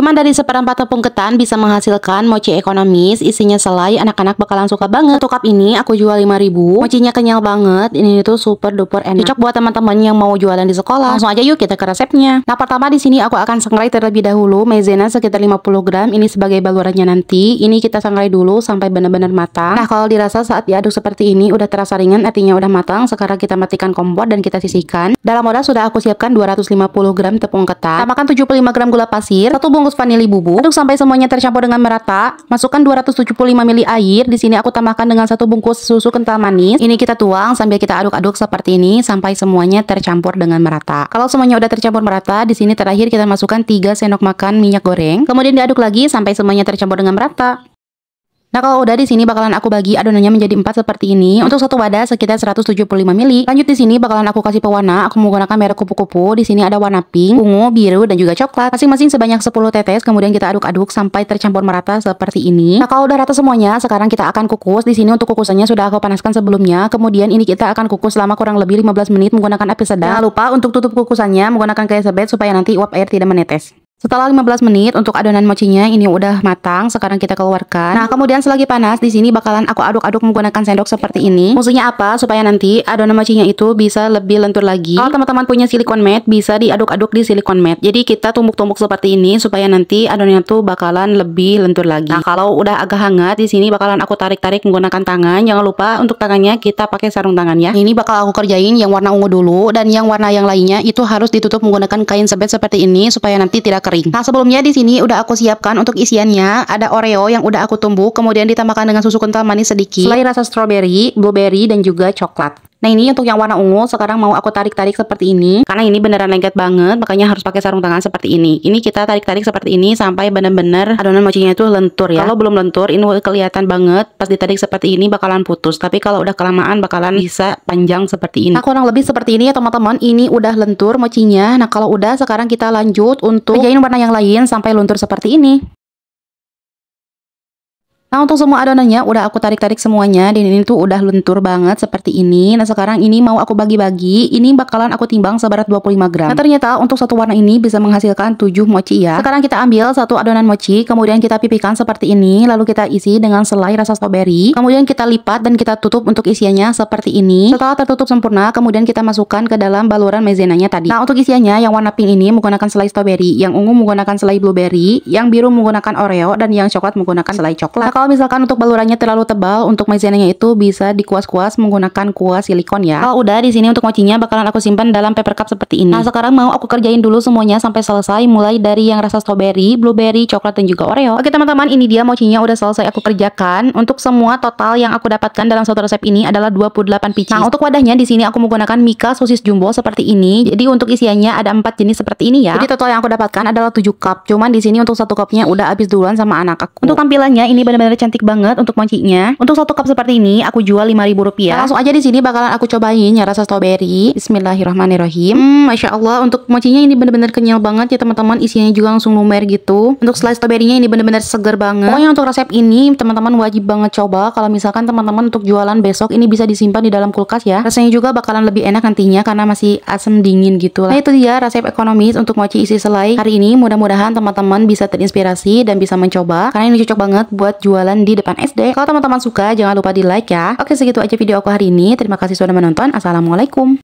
Cuman dari seperempat tepung ketan bisa menghasilkan mochi ekonomis, isinya selai, anak-anak bakalan suka banget. Satu cup ini aku jual 5000 mochinya kenyal banget, ini tuh super duper enak. Cocok buat teman-teman yang mau jualan di sekolah. Langsung aja yuk kita ke resepnya. Nah pertama di sini aku akan sangrai terlebih dahulu maizena sekitar 50 gram. Ini sebagai balurannya nanti. Ini kita sangrai dulu sampai benar-benar matang. Nah kalau dirasa saat diaduk seperti ini udah terasa ringan, artinya udah matang. Sekarang kita matikan kompor dan kita sisihkan. Dalam wadah sudah aku siapkan 250 gram tepung ketan. Tambahkan 75 gram gula pasir, satu bungkus remus vanili bubuk. Aduk sampai semuanya tercampur dengan merata. Masukkan 275 ml air. Di sini aku tambahkan dengan satu bungkus susu kental manis. Ini kita tuang sambil kita aduk-aduk seperti ini sampai semuanya tercampur dengan merata. Kalau semuanya udah tercampur merata, di sini terakhir kita masukkan 3 sendok makan minyak goreng. Kemudian diaduk lagi sampai semuanya tercampur dengan merata. Nah kalau udah di sini bakalan aku bagi adonannya menjadi empat seperti ini. Untuk satu wadah sekitar 175 ml. Lanjut di sini bakalan aku kasih pewarna. Aku menggunakan merek kupu-kupu. Di sini ada warna pink, ungu, biru dan juga coklat. Masing-masing sebanyak 10 tetes. Kemudian kita aduk-aduk sampai tercampur merata seperti ini. Nah kalau udah rata semuanya, sekarang kita akan kukus. Di sini untuk kukusannya sudah aku panaskan sebelumnya. Kemudian ini kita akan kukus selama kurang lebih 15 menit menggunakan api sedang. Jangan lupa untuk tutup kukusannya menggunakan kain sebet supaya nanti uap air tidak menetes. Setelah 15 menit untuk adonan mochinya ini udah matang, sekarang kita keluarkan. Nah, kemudian selagi panas di sini bakalan aku aduk-aduk menggunakan sendok seperti ini. Fungsinya apa? Supaya nanti adonan mochinya itu bisa lebih lentur lagi. Kalau teman-teman punya silikon mat, bisa diaduk-aduk di silikon mat. Jadi kita tumbuk-tumbuk seperti ini supaya nanti adonannya tuh bakalan lebih lentur lagi. Nah, kalau udah agak hangat di sini bakalan aku tarik-tarik menggunakan tangan. Jangan lupa untuk tangannya kita pakai sarung tangan ya. Ini bakal aku kerjain yang warna ungu dulu dan yang warna yang lainnya itu harus ditutup menggunakan kain sebet seperti ini supaya nanti tidak kering. Nah, sebelumnya di sini udah aku siapkan untuk isiannya ada Oreo yang udah aku tumbuk, kemudian ditambahkan dengan susu kental manis sedikit, selai rasa strawberry, blueberry dan juga coklat. Nah ini untuk yang warna ungu sekarang mau aku tarik-tarik seperti ini karena ini beneran lengket banget makanya harus pakai sarung tangan seperti ini. Ini kita tarik-tarik seperti ini sampai bener-bener adonan mochinya itu lentur ya. Kalau belum lentur ini kelihatan banget pas ditarik seperti ini bakalan putus tapi kalau udah kelamaan bakalan bisa panjang seperti ini. Nah kurang lebih seperti ini ya teman-teman ini udah lentur mochinya. Nah kalau udah sekarang kita lanjut untuk kerjain warna yang lain sampai luntur seperti ini. Nah untuk semua adonannya udah aku tarik-tarik semuanya dan ini tuh udah lentur banget seperti ini Nah sekarang ini mau aku bagi-bagi ini bakalan aku timbang seberat 25 gram Nah ternyata untuk satu warna ini bisa menghasilkan 7 mochi ya Sekarang kita ambil satu adonan mochi kemudian kita pipihkan seperti ini lalu kita isi dengan selai rasa strawberry Kemudian kita lipat dan kita tutup untuk isiannya seperti ini Setelah tertutup sempurna kemudian kita masukkan ke dalam baluran mezenanya tadi Nah untuk isiannya yang warna pink ini menggunakan selai strawberry Yang ungu menggunakan selai blueberry Yang biru menggunakan oreo dan yang coklat menggunakan selai coklat nah, kalau misalkan untuk balurannya terlalu tebal, untuk maizenanya itu bisa dikuas-kuas menggunakan kuas silikon ya. Kalau udah di sini untuk mochinya bakalan aku simpan dalam paper cup seperti ini. Nah, sekarang mau aku kerjain dulu semuanya sampai selesai mulai dari yang rasa strawberry, blueberry, coklat dan juga Oreo. Oke, teman-teman, ini dia mochinya udah selesai aku kerjakan. Untuk semua total yang aku dapatkan dalam satu resep ini adalah 28 pieces. Nah, untuk wadahnya di sini aku menggunakan mika sosis jumbo seperti ini. Jadi untuk isiannya ada empat jenis seperti ini ya. Jadi total yang aku dapatkan adalah 7 cup. Cuman di sini untuk satu cupnya udah habis duluan sama anak aku. Untuk tampilannya ini benar-benar benar-benar cantik banget untuk mochinya. Untuk satu cup seperti ini aku jual lima ribu rupiah. Nah, langsung aja di sini bakalan aku cobain ya rasa strawberry. Bismillahirrahmanirrahim. Hmm, masya Allah untuk mochinya ini benar-benar kenyal banget ya teman-teman. Isinya juga langsung lumer gitu. Untuk slice strawberrynya ini benar-benar seger banget. Pokoknya untuk resep ini teman-teman wajib banget coba. Kalau misalkan teman-teman untuk jualan besok ini bisa disimpan di dalam kulkas ya. Rasanya juga bakalan lebih enak nantinya karena masih asam dingin gitu lah. Nah itu dia resep ekonomis untuk mochi isi selai hari ini. Mudah-mudahan teman-teman bisa terinspirasi dan bisa mencoba karena ini cocok banget buat jual jualan di depan SD. Kalau teman-teman suka, jangan lupa di like ya. Oke, segitu aja video aku hari ini. Terima kasih sudah menonton. Assalamualaikum.